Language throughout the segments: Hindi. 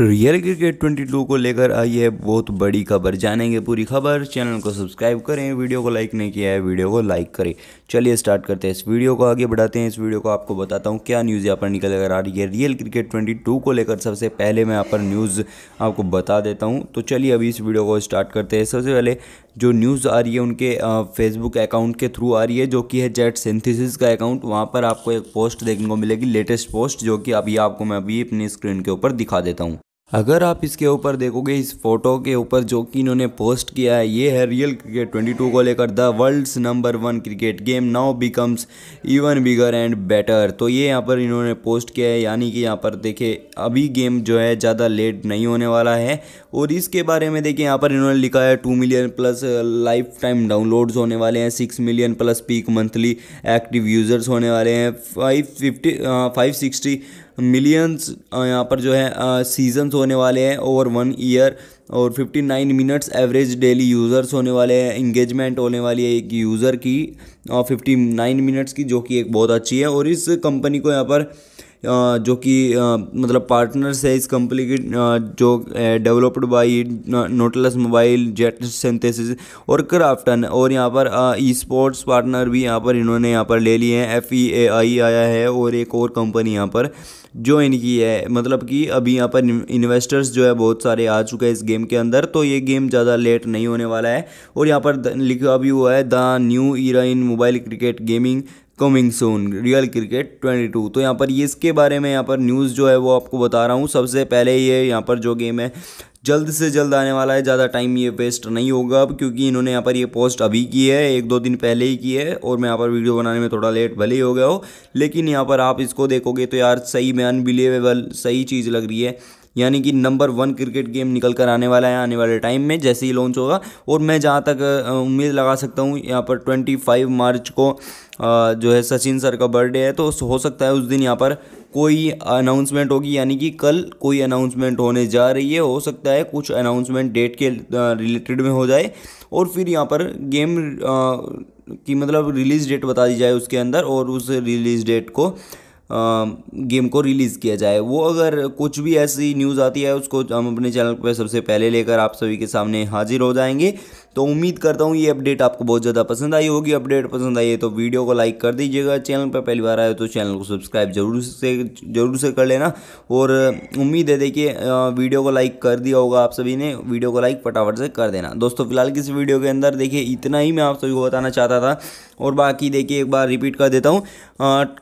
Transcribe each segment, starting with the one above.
रियल क्रिकेट ट्वेंटी टू को लेकर आई है बहुत बड़ी खबर जानेंगे पूरी खबर चैनल को सब्सक्राइब करें वीडियो को लाइक नहीं किया है वीडियो को लाइक करें चलिए स्टार्ट करते हैं इस वीडियो को आगे बढ़ाते हैं इस वीडियो को आपको बताता हूँ क्या न्यूज़ यहाँ पर निकल कर आ रही है रियल क्रिकेट ट्वेंटी को लेकर सबसे पहले मैं यहाँ पर न्यूज़ आपको बता देता हूँ तो चलिए अभी इस वीडियो को स्टार्ट करते हैं सबसे पहले जो न्यूज़ आ रही है उनके फेसबुक अकाउंट के थ्रू आ रही है जो कि है जेट सिंथेसिस का अकाउंट वहाँ पर आपको एक पोस्ट देखने को मिलेगी लेटेस्ट पोस्ट जो कि अभी आपको मैं अभी अपनी स्क्रीन के ऊपर दिखा देता हूँ अगर आप इसके ऊपर देखोगे इस फोटो के ऊपर जो कि इन्होंने पोस्ट किया है ये है रियल क्रिकेट 22 को लेकर the world's number one cricket game now becomes even bigger and better तो ये यहाँ पर इन्होंने पोस्ट किया है यानी कि यहाँ पर देखे अभी गेम जो है ज़्यादा लेट नहीं होने वाला है और इसके बारे में देखिए यहाँ पर इन्होंने लिखा है two million plus lifetime downloads होने वाले हैं six million plus peak monthly active users होने वाले हैं five fifty five sixty millions यहाँ पर जो है सीजन्स होने वाले हैं ओवर वन ईयर और 59 मिनट्स एवरेज डेली यूज़र्स होने वाले हैं इंगेजमेंट होने वाली है एक यूज़र की और 59 मिनट्स की जो कि एक बहुत अच्छी है और इस कंपनी को यहाँ पर जो कि मतलब पार्टनर्स है इस कंपनी की जो developed by Nautilus mobile JetSynthesys और क्राफ्टन और यहाँ पर ई स्पोर्ट्स पार्टनर भी यहाँ पर इन्होंने यहाँ पर ले लिए हैं एफ ई ए आई आया है और एक और कंपनी यहाँ पर जो इनकी है मतलब कि अभी यहाँ पर इन्वेस्टर्स जो है बहुत सारे आ चुके हैं इस गेम के अंदर तो ये गेम ज़्यादा लेट नहीं होने वाला है और यहाँ पर लिखा भी हुआ है the new era in mobile cricket gaming coming soon real cricket 22 तो यहाँ पर ये इसके बारे में यहाँ पर न्यूज़ जो है वो आपको बता रहा हूँ सबसे पहले ये यहाँ पर जो गेम है जल्द से जल्द आने वाला है ज़्यादा टाइम ये वेस्ट नहीं होगा अब क्योंकि इन्होंने यहाँ पर ये पोस्ट अभी की है एक दो दिन पहले ही की है और मैं यहाँ पर वीडियो बनाने में थोड़ा लेट भले ही हो गया हो लेकिन यहाँ पर आप इसको देखोगे तो यार सही में अनबिलीवेबल सही चीज़ लग रही है यानी कि नंबर वन क्रिकेट गेम निकल कर आने वाला है आने वाले टाइम में जैसे ही लॉन्च होगा और मैं जहाँ तक उम्मीद लगा सकता हूँ यहाँ पर ट्वेंटी फाइव मार्च को जो है सचिन सर का बर्थडे है तो हो सकता है उस दिन यहाँ पर कोई अनाउंसमेंट होगी यानी कि कल कोई अनाउंसमेंट होने जा रही है हो सकता है कुछ अनाउंसमेंट डेट के रिलेटेड में हो जाए और फिर यहाँ पर गेम आ, की मतलब रिलीज़ डेट बता दी जाए उसके अंदर और उस रिलीज़ डेट को गेम को रिलीज़ किया जाए वो अगर कुछ भी ऐसी न्यूज़ आती है उसको हम अपने चैनल पर सबसे पहले लेकर आप सभी के सामने हाजिर हो जाएंगे तो उम्मीद करता हूँ ये अपडेट आपको बहुत ज़्यादा पसंद आई होगी अपडेट पसंद आई है तो वीडियो को लाइक कर दीजिएगा चैनल पर पहली बार आए तो चैनल को सब्सक्राइब जरूर से जरूर से कर लेना और उम्मीद है देखिए वीडियो को लाइक कर दिया होगा आप सभी ने वीडियो को लाइक फटाफट से कर देना दोस्तों फिलहाल किस वीडियो के अंदर देखिए इतना ही मैं आप सभी को बताना चाहता था और बाकी देखिए एक बार रिपीट कर देता हूँ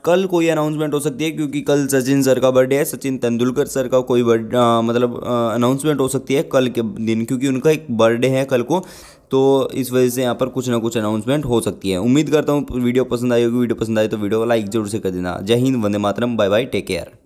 कल कोई अनाउंसमेंट हो सकती है क्योंकि कल सचिन सर का बर्थडे है सचिन तेंदुलकर सर का कोई बर्थ मतलब अनाउंसमेंट हो सकती है कल के दिन क्योंकि उनका एक बर्थडे है कल को तो इस वजह से यहाँ पर कुछ ना कुछ अनाउंसमेंट हो सकती है उम्मीद करता हूँ वीडियो पसंद आई होगी वीडियो पसंद आई तो वीडियो को लाइक जरूर से कर देना जय हिंद वंदे मातरम बाय बाय टेक केयर